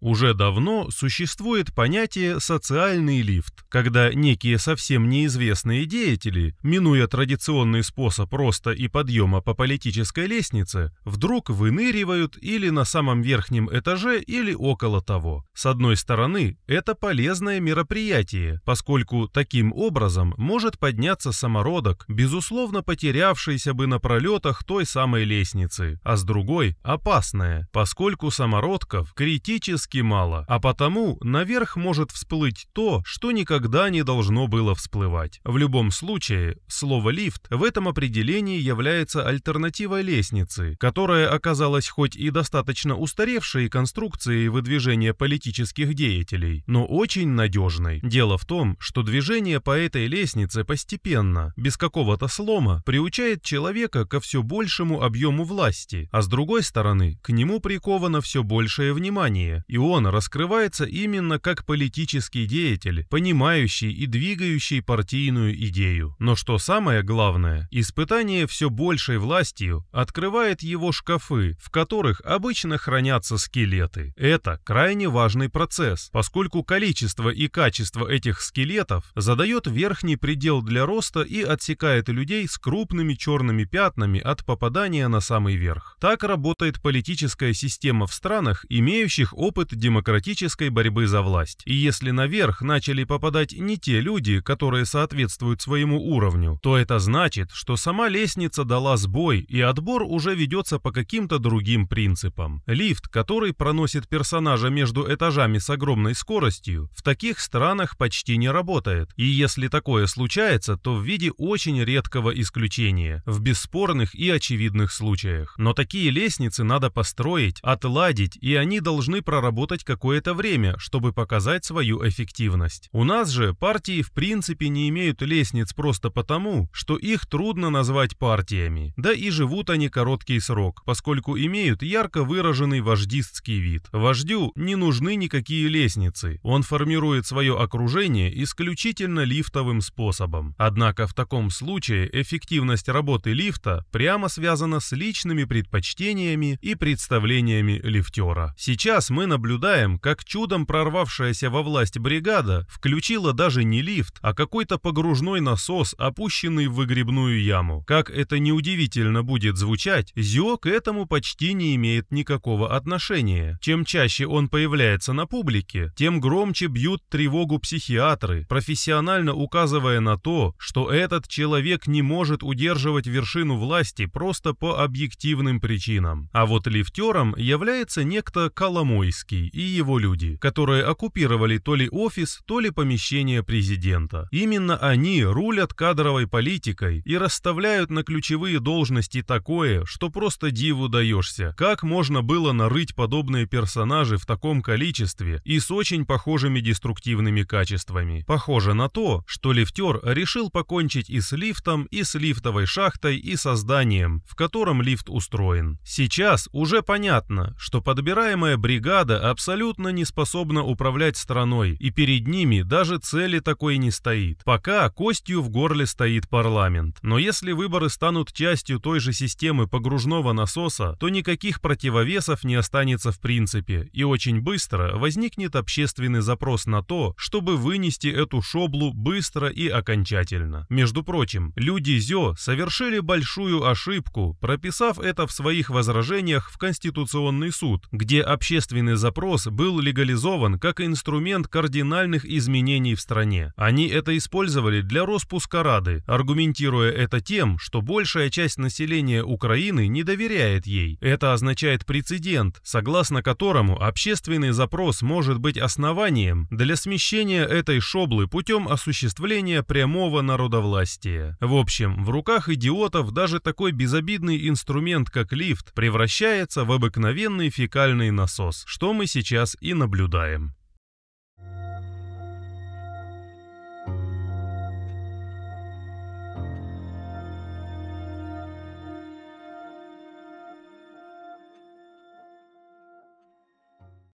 Уже давно существует понятие «социальный лифт», когда некие совсем неизвестные деятели, минуя традиционный способ роста и подъема по политической лестнице, вдруг выныривают или на самом верхнем этаже, или около того. С одной стороны, это полезное мероприятие, поскольку таким образом может подняться самородок, безусловно потерявшийся бы на пролетах той самой лестницы, а с другой – опасное, поскольку самородков критически критически мало, а потому наверх может всплыть то, что никогда не должно было всплывать. В любом случае, слово «лифт» в этом определении является альтернативой лестницы, которая оказалась хоть и достаточно устаревшей конструкцией выдвижения политических деятелей, но очень надежной. Дело в том, что движение по этой лестнице постепенно, без какого-то слома, приучает человека ко все большему объему власти, а с другой стороны, к нему приковано все большее внимание, и он раскрывается именно как политический деятель, понимающий и двигающий партийную идею. Но что самое главное, испытание все большей властью открывает его шкафы, в которых обычно хранятся скелеты. Это крайне важный процесс, поскольку количество и качество этих скелетов задает верхний предел для роста и отсекает людей с крупными черными пятнами от попадания на самый верх. Так работает политическая система в странах, имеющих опыт результат демократической борьбы за власть. И если наверх начали попадать не те люди, которые соответствуют своему уровню, то это значит, что сама лестница дала сбой, и отбор уже ведется по каким-то другим принципам. Лифт, который проносит персонажа между этажами с огромной скоростью, в таких странах почти не работает. И если такое случается, то в виде очень редкого исключения, в бесспорных и очевидных случаях. Но такие лестницы надо построить, отладить, и они должны проработать работать какое-то время, чтобы показать свою эффективность. У нас же партии в принципе не имеют лестниц просто потому, что их трудно назвать партиями. Да и живут они короткий срок, поскольку имеют ярко выраженный вождистский вид. Вождю не нужны никакие лестницы, он формирует свое окружение исключительно лифтовым способом. Однако в таком случае эффективность работы лифта прямо связана с личными предпочтениями и представлениями лифтера. Сейчас мы наблюдаем наблюдаем, как чудом прорвавшаяся во власть бригада включила даже не лифт, а какой-то погружной насос, опущенный в выгребную яму. Как это неудивительно будет звучать, Зио к этому почти не имеет никакого отношения. Чем чаще он появляется на публике, тем громче бьют тревогу психиатры, профессионально указывая на то, что этот человек не может удерживать вершину власти просто по объективным причинам. А вот лифтером является некто Коломойский, Ленский и его люди, которые оккупировали то ли офис, то ли помещение президента. Именно они рулят кадровой политикой и расставляют на ключевые должности такое, что просто диву даешься. Как можно было нарыть подобные персонажи в таком количестве и с очень похожими деструктивными качествами? Похоже на то, что лифтер решил покончить и с лифтом, и с лифтовой шахтой, и со зданием, в котором лифт устроен. Сейчас уже понятно, что подбираемая бригада абсолютно не способна управлять страной, и перед ними даже цели такой не стоит. Пока костью в горле стоит парламент. Но если выборы станут частью той же системы погружного насоса, то никаких противовесов не останется в принципе, и очень быстро возникнет общественный запрос на то, чтобы вынести эту шоблу быстро и окончательно. Между прочим, люди Зё совершили большую ошибку, прописав это в своих возражениях в Конституционный суд, где общественный запрос запрос был легализован как инструмент кардинальных изменений в стране. Они это использовали для распуска Рады, аргументируя это тем, что большая часть населения Украины не доверяет ей. Это означает прецедент, согласно которому общественный запрос может быть основанием для смещения этой шоблы путем осуществления прямого народовластия. В общем, в руках идиотов даже такой безобидный инструмент, как лифт, превращается в обыкновенный фекальный насос, что мы мы сейчас и наблюдаем.